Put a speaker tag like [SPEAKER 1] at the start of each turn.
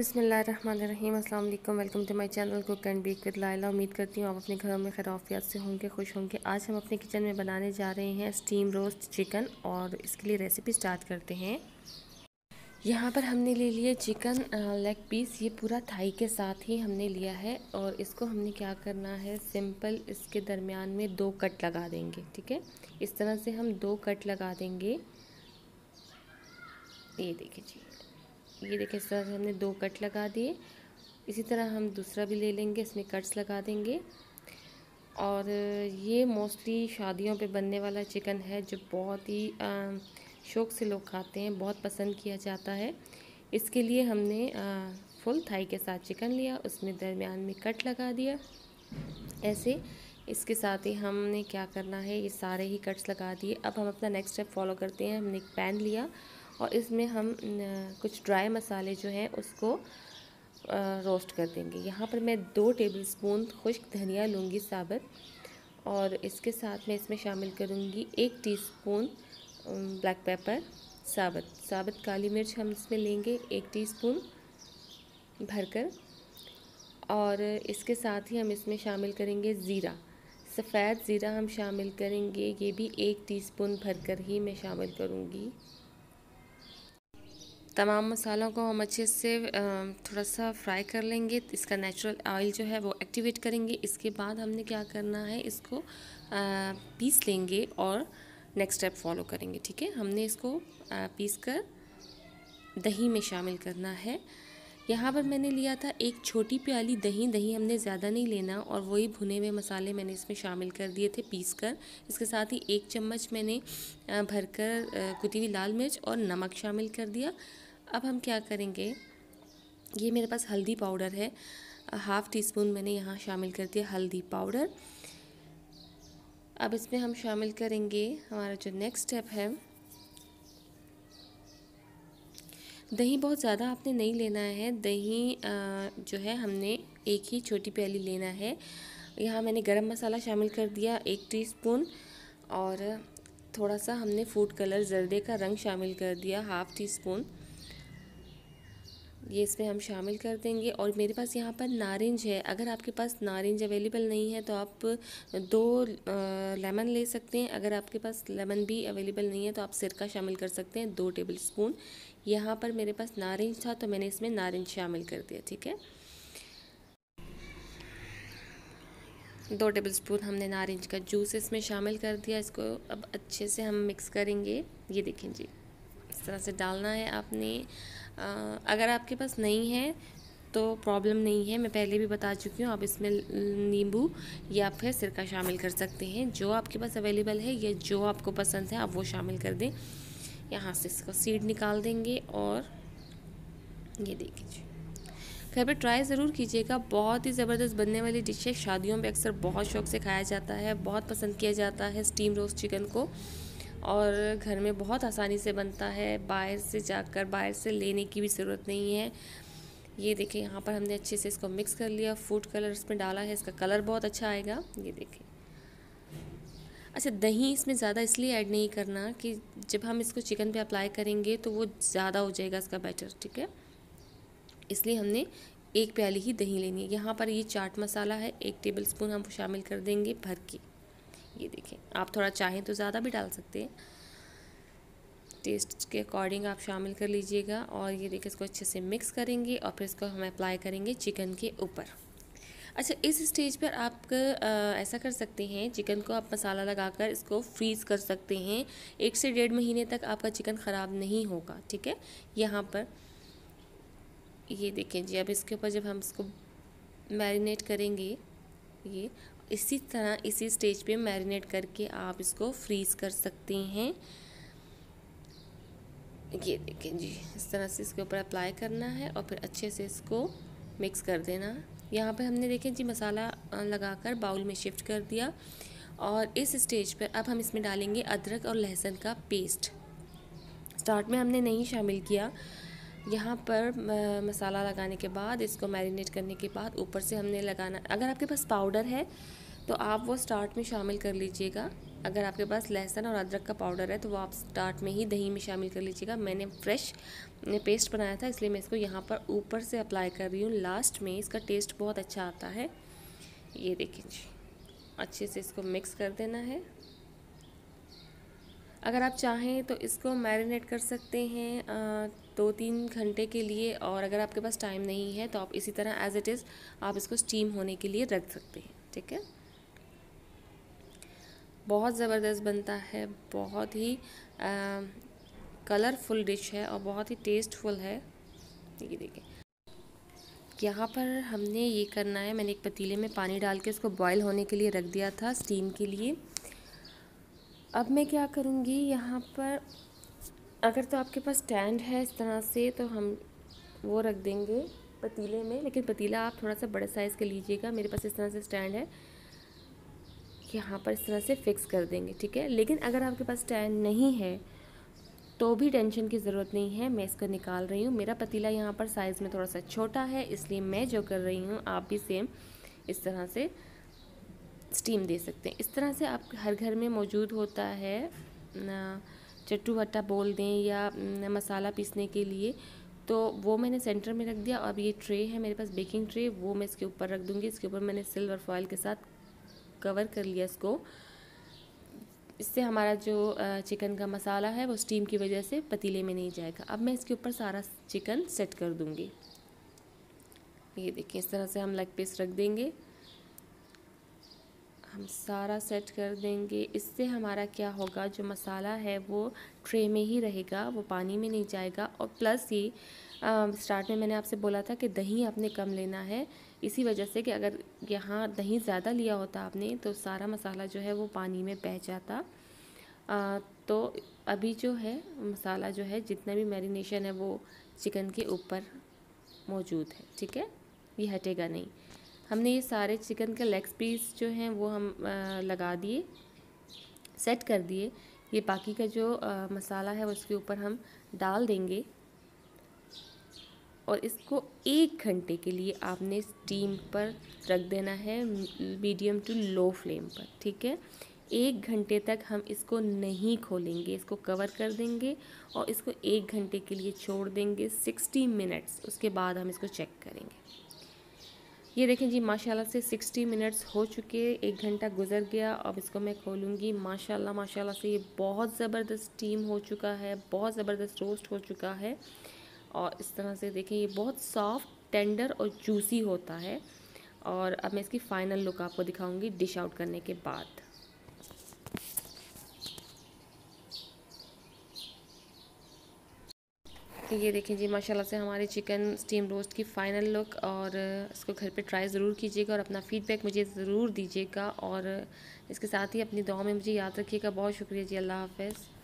[SPEAKER 1] अस्सलाम वालेकुम welcome to my channel cook and bake with Laila उम्मीद करती हूँ आप अपने घरों में खराफियात से होंगे खुश होंगे आज हम अपने किचन में बनाने जा रहे हैं स्टीम रोस्ट चिकन और इसके लिए रेसिपी स्टार्ट करते हैं यहाँ पर हमने ले लिए चिकन लेग पीस ये पूरा थाई के साथ ही हमने लिया है और इसको हमने क्या करना है सिंपल इसके दरमियान में दो कट लगा देंगे ठीक है इस तरह से हम दो कट लगा देंगे ये देखिए जी ये देखिए इस तरह से हमने दो कट लगा दिए इसी तरह हम दूसरा भी ले लेंगे इसमें कट्स लगा देंगे और ये मोस्टली शादियों पे बनने वाला चिकन है जो बहुत ही शौक़ से लोग खाते हैं बहुत पसंद किया जाता है इसके लिए हमने फुल थाई के साथ चिकन लिया उसमें दरमियान में कट लगा दिया ऐसे इसके साथ ही हमने क्या करना है ये सारे ही कट्स लगा दिए अब हम अपना नेक्स्ट स्टेप फॉलो करते हैं हमने एक पैन लिया और इसमें हम कुछ ड्राई मसाले जो हैं उसको रोस्ट कर देंगे यहाँ पर मैं दो टेबल स्पून खुश्क धनिया लूँगी साबुत और इसके साथ मैं इसमें शामिल करूँगी एक टीस्पून ब्लैक पेपर साबुत साबुत काली मिर्च हम इसमें लेंगे एक टीस्पून भरकर और इसके साथ ही हम इसमें शामिल करेंगे ज़ीरा सफ़ेद ज़ीरा हम शामिल करेंगे ये भी एक टीस्पून भरकर ही मैं शामिल करूँगी तमाम मसालों को हम अच्छे से थोड़ा सा फ्राई कर लेंगे इसका नेचुरल ऑयल जो है वो एक्टिवेट करेंगे इसके बाद हमने क्या करना है इसको पीस लेंगे और नेक्स्ट स्टेप फॉलो करेंगे ठीक है हमने इसको पीस कर दही में शामिल करना है यहाँ पर मैंने लिया था एक छोटी प्याली दही दही हमने ज़्यादा नहीं लेना और वही भुने हुए मसाले मैंने इसमें शामिल कर दिए थे पीस कर इसके साथ ही एक चम्मच मैंने भरकर कुटी हुई लाल मिर्च और नमक शामिल कर दिया अब हम क्या करेंगे ये मेरे पास हल्दी पाउडर है हाफ़ टी स्पून मैंने यहाँ शामिल कर दिया हल्दी पाउडर अब इसमें हम शामिल करेंगे हमारा जो नेक्स्ट स्टेप है दही बहुत ज़्यादा आपने नहीं लेना है दही जो है हमने एक ही छोटी प्याली लेना है यहाँ मैंने गरम मसाला शामिल कर दिया एक टीस्पून और थोड़ा सा हमने फूड कलर जर्दे का रंग शामिल कर दिया हाफ़ टी स्पून ये इसमें हम शामिल कर देंगे और मेरे पास यहाँ पर नारिंज है अगर आपके पास नारिंज अवेलेबल नहीं है तो आप दो लेमन ले सकते हैं अगर आपके पास लेमन भी अवेलेबल नहीं है तो आप सिरका शामिल कर सकते हैं दो टेबल स्पून यहाँ पर मेरे पास नारिंज था तो मैंने इसमें नारिंज शामिल कर दिया ठीक है दो टेबल स्पून हमने नारिंज का जूस इसमें शामिल कर दिया इसको अब अच्छे से हम मिक्स करेंगे ये देखें जी इस तरह से डालना है आपने अगर आपके पास नहीं है तो प्रॉब्लम नहीं है मैं पहले भी बता चुकी हूँ आप इसमें नींबू या फिर सिरका शामिल कर सकते हैं जो आपके पास अवेलेबल है या जो आपको पसंद है आप वो शामिल कर दें यहाँ से इसका सीड निकाल देंगे और ये देख लीजिए घर पर ट्राई ज़रूर कीजिएगा बहुत ही ज़बरदस्त बनने वाली डिश है शादियों में अक्सर बहुत शौक से खाया जाता है बहुत पसंद किया जाता है स्टीम रोस्ट चिकन को और घर में बहुत आसानी से बनता है बाहर से जाकर बाहर से लेने की भी ज़रूरत नहीं है ये देखें यहाँ पर हमने अच्छे से इसको मिक्स कर लिया फूड कलर इसमें डाला है इसका कलर बहुत अच्छा आएगा ये देखें अच्छा दही इसमें ज़्यादा इसलिए ऐड नहीं करना कि जब हम इसको चिकन पे अप्लाई करेंगे तो वो ज़्यादा हो जाएगा इसका बैटर ठीक है इसलिए हमने एक प्याली ही दही लेनी है यहाँ पर ये चाट मसाला है एक टेबल स्पून हम शामिल कर देंगे भर के ये देखें आप थोड़ा चाहें तो ज़्यादा भी डाल सकते हैं टेस्ट के अकॉर्डिंग आप शामिल कर लीजिएगा और ये देखिए इसको अच्छे से मिक्स करेंगे और फिर इसको हम अप्लाई करेंगे चिकन के ऊपर अच्छा इस स्टेज पर आप ऐसा कर सकते हैं चिकन को आप मसाला लगाकर इसको फ्रीज़ कर सकते हैं एक से डेढ़ महीने तक आपका चिकन ख़राब नहीं होगा ठीक है यहाँ पर ये देखें जी अब इसके ऊपर जब हम इसको मैरिनेट करेंगे ये इसी तरह इसी स्टेज पे मैरिनेट करके आप इसको फ्रीज़ कर सकते हैं ये देखें जी इस तरह से इसके ऊपर अप्लाई करना है और फिर अच्छे से इसको मिक्स कर देना यहाँ पे हमने देखें जी मसाला लगाकर बाउल में शिफ्ट कर दिया और इस स्टेज पर अब हम इसमें डालेंगे अदरक और लहसुन का पेस्ट स्टार्ट में हमने नहीं शामिल किया यहाँ पर मसाला लगाने के बाद इसको मैरिनेट करने के बाद ऊपर से हमने लगाना अगर आपके पास पाउडर है तो आप वो स्टार्ट में शामिल कर लीजिएगा अगर आपके पास लहसुन और अदरक का पाउडर है तो वो आप स्टार्ट में ही दही में शामिल कर लीजिएगा मैंने फ्रेश पेस्ट बनाया था इसलिए मैं इसको यहाँ पर ऊपर से अप्लाई कर रही हूँ लास्ट में इसका टेस्ट बहुत अच्छा आता है ये देखिए जी अच्छे से इसको मिक्स कर देना है अगर आप चाहें तो इसको मैरिनेट कर सकते हैं दो तीन घंटे के लिए और अगर आपके पास टाइम नहीं है तो आप इसी तरह एज़ इट इज़ आप इसको स्टीम होने के लिए रख सकते हैं ठीक है बहुत ज़बरदस्त बनता है बहुत ही कलरफुल डिश है और बहुत ही टेस्टफुल है ये देखिए यहाँ पर हमने ये करना है मैंने एक पतीले में पानी डाल के इसको बॉयल होने के लिए रख दिया था स्टीम के लिए अब मैं क्या करूँगी यहाँ पर अगर तो आपके पास स्टैंड है इस तरह से तो हम वो रख देंगे पतीले में लेकिन पतीला आप थोड़ा सा बड़े साइज़ का लीजिएगा मेरे पास इस तरह से स्टैंड है यहाँ पर इस तरह से फ़िक्स कर देंगे ठीक है लेकिन अगर आपके पास स्टैंड नहीं है तो भी टेंशन की ज़रूरत नहीं है मैं इसको निकाल रही हूँ मेरा पतीला यहाँ पर साइज़ में थोड़ा सा छोटा है इसलिए मैं जो कर रही हूँ आप भी सेम इस तरह से स्टीम दे सकते हैं इस तरह से आप हर घर में मौजूद होता है चट्टू भट्टा बोल दें या मसाला पीसने के लिए तो वो मैंने सेंटर में रख दिया अब ये ट्रे है मेरे पास बेकिंग ट्रे वो मैं इसके ऊपर रख दूँगी इसके ऊपर मैंने सिल्वर फॉयल के साथ कवर कर लिया इसको इससे हमारा जो चिकन का मसाला है वो स्टीम की वजह से पतीले में नहीं जाएगा अब मैं इसके ऊपर सारा चिकन सेट कर दूँगी ये देखिए इस तरह से हम लेग पीस रख देंगे हम सारा सेट कर देंगे इससे हमारा क्या होगा जो मसाला है वो ट्रे में ही रहेगा वो पानी में नहीं जाएगा और प्लस ही स्टार्ट में मैंने आपसे बोला था कि दही आपने कम लेना है इसी वजह से कि अगर यहाँ दही ज़्यादा लिया होता आपने तो सारा मसाला जो है वो पानी में बह जाता आ, तो अभी जो है मसाला जो है जितना भी मैरिनेशन है वो चिकन के ऊपर मौजूद है ठीक है ये हटेगा नहीं हमने ये सारे चिकन के लेग्स पीस जो हैं वो हम आ, लगा दिए सेट कर दिए ये बाकी का जो आ, मसाला है उसके ऊपर हम डाल देंगे और इसको एक घंटे के लिए आपने स्टीम पर रख देना है मीडियम टू लो फ्लेम पर ठीक है एक घंटे तक हम इसको नहीं खोलेंगे इसको कवर कर देंगे और इसको एक घंटे के लिए छोड़ देंगे सिक्सटी मिनट्स उसके बाद हम इसको चेक करेंगे ये देखें जी माशाल्लाह से 60 मिनट्स हो चुके एक घंटा गुजर गया अब इसको मैं खोलूँगी माशाल्लाह माशाल्लाह से ये बहुत ज़बरदस्त स्टीम हो चुका है बहुत ज़बरदस्त रोस्ट हो चुका है और इस तरह से देखें ये बहुत सॉफ्ट टेंडर और जूसी होता है और अब मैं इसकी फ़ाइनल लुक आपको दिखाऊँगी डिश आउट करने के बाद ये देखें जी माशाल्लाह से हमारे चिकन स्टीम रोस्ट की फ़ाइनल लुक और इसको घर पे ट्राई ज़रूर कीजिएगा और अपना फ़ीडबैक मुझे ज़रूर दीजिएगा और इसके साथ ही अपनी दुआ में मुझे याद रखिएगा बहुत शुक्रिया जी अल्लाह हाफ